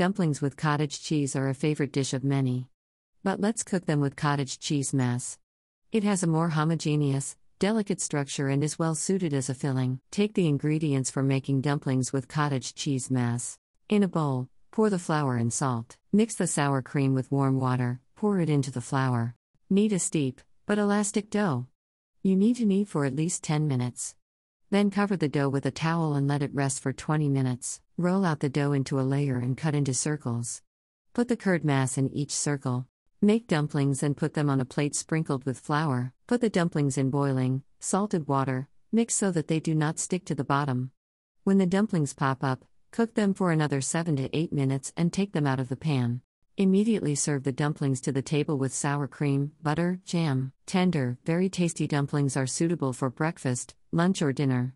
Dumplings with cottage cheese are a favorite dish of many. But let's cook them with cottage cheese mass. It has a more homogeneous, delicate structure and is well suited as a filling. Take the ingredients for making dumplings with cottage cheese mass. In a bowl, pour the flour and salt. Mix the sour cream with warm water, pour it into the flour. Knead a steep, but elastic dough. You need to knead for at least 10 minutes. Then cover the dough with a towel and let it rest for 20 minutes. Roll out the dough into a layer and cut into circles. Put the curd mass in each circle. Make dumplings and put them on a plate sprinkled with flour. Put the dumplings in boiling, salted water, mix so that they do not stick to the bottom. When the dumplings pop up, cook them for another 7 to 8 minutes and take them out of the pan. Immediately serve the dumplings to the table with sour cream, butter, jam. Tender, very tasty dumplings are suitable for breakfast, lunch or dinner.